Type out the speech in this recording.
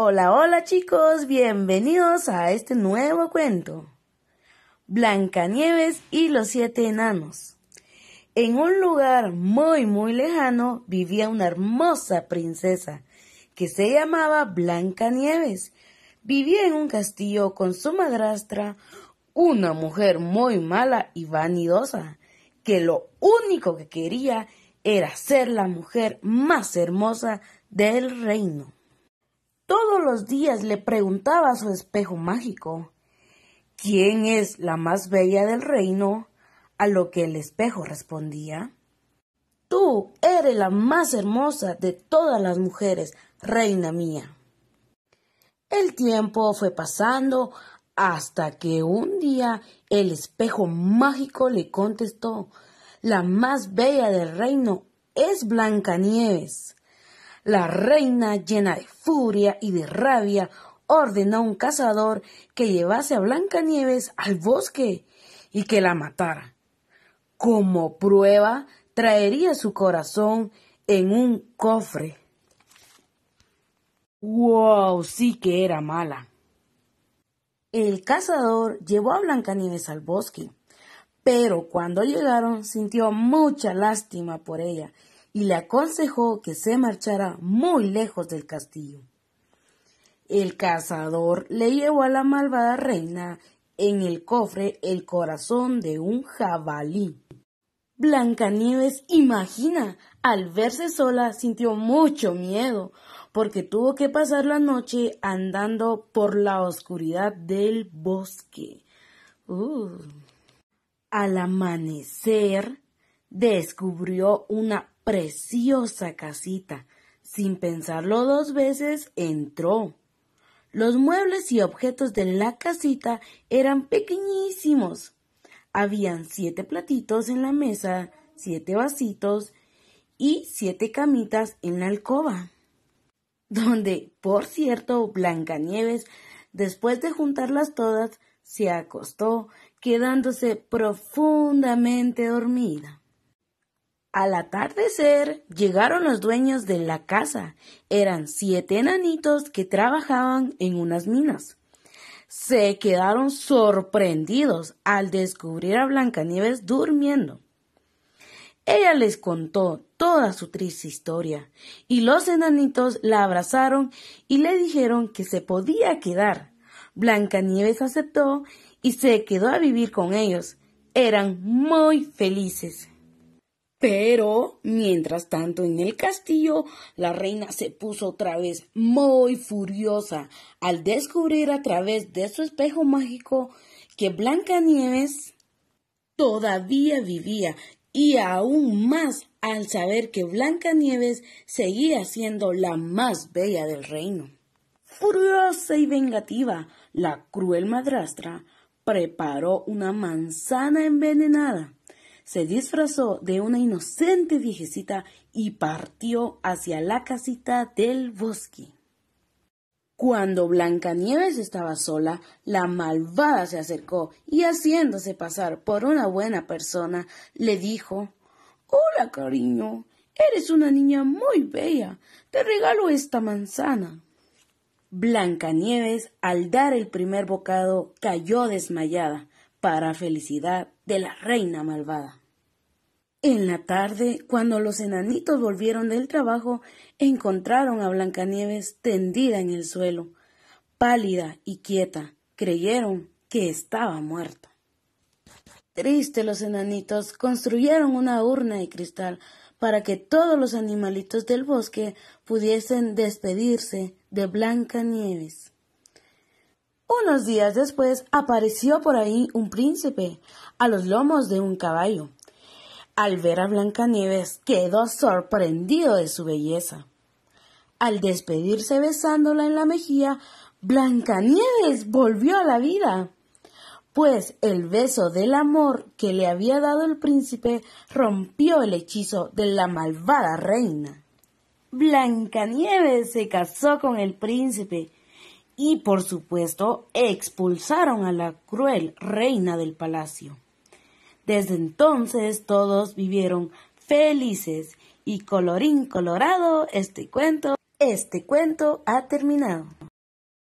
Hola, hola chicos, bienvenidos a este nuevo cuento. Blancanieves y los siete enanos. En un lugar muy, muy lejano vivía una hermosa princesa que se llamaba Blancanieves. Vivía en un castillo con su madrastra, una mujer muy mala y vanidosa, que lo único que quería era ser la mujer más hermosa del reino. Todos los días le preguntaba a su espejo mágico, ¿quién es la más bella del reino? A lo que el espejo respondía, Tú eres la más hermosa de todas las mujeres, reina mía. El tiempo fue pasando hasta que un día el espejo mágico le contestó, la más bella del reino es Blancanieves. La reina, llena de furia y de rabia, ordenó a un cazador que llevase a Blancanieves al bosque y que la matara. Como prueba, traería su corazón en un cofre. ¡Wow! Sí que era mala. El cazador llevó a Blancanieves al bosque, pero cuando llegaron sintió mucha lástima por ella y le aconsejó que se marchara muy lejos del castillo. El cazador le llevó a la malvada reina en el cofre el corazón de un jabalí. Blancanieves, imagina, al verse sola sintió mucho miedo, porque tuvo que pasar la noche andando por la oscuridad del bosque. Uh. Al amanecer, descubrió una preciosa casita. Sin pensarlo dos veces, entró. Los muebles y objetos de la casita eran pequeñísimos. Habían siete platitos en la mesa, siete vasitos y siete camitas en la alcoba. Donde, por cierto, Blancanieves, después de juntarlas todas, se acostó, quedándose profundamente dormida. Al atardecer llegaron los dueños de la casa. Eran siete enanitos que trabajaban en unas minas. Se quedaron sorprendidos al descubrir a Blancanieves durmiendo. Ella les contó toda su triste historia y los enanitos la abrazaron y le dijeron que se podía quedar. Blancanieves aceptó y se quedó a vivir con ellos. Eran muy felices. Pero, mientras tanto, en el castillo, la reina se puso otra vez muy furiosa al descubrir a través de su espejo mágico que Blancanieves todavía vivía y aún más al saber que Blancanieves seguía siendo la más bella del reino. Furiosa y vengativa, la cruel madrastra preparó una manzana envenenada se disfrazó de una inocente viejecita y partió hacia la casita del bosque. Cuando Blancanieves estaba sola, la malvada se acercó y haciéndose pasar por una buena persona, le dijo Hola, cariño, eres una niña muy bella. Te regalo esta manzana. Blancanieves, al dar el primer bocado, cayó desmayada, para felicidad de la reina malvada. En la tarde, cuando los enanitos volvieron del trabajo, encontraron a Blancanieves tendida en el suelo, pálida y quieta. Creyeron que estaba muerta. Triste los enanitos construyeron una urna de cristal para que todos los animalitos del bosque pudiesen despedirse de Blancanieves. Unos días después apareció por ahí un príncipe a los lomos de un caballo. Al ver a Blancanieves quedó sorprendido de su belleza. Al despedirse besándola en la mejilla, Blancanieves volvió a la vida, pues el beso del amor que le había dado el príncipe rompió el hechizo de la malvada reina. Blancanieves se casó con el príncipe y por supuesto expulsaron a la cruel reina del palacio. Desde entonces todos vivieron felices y colorín colorado este cuento, este cuento ha terminado.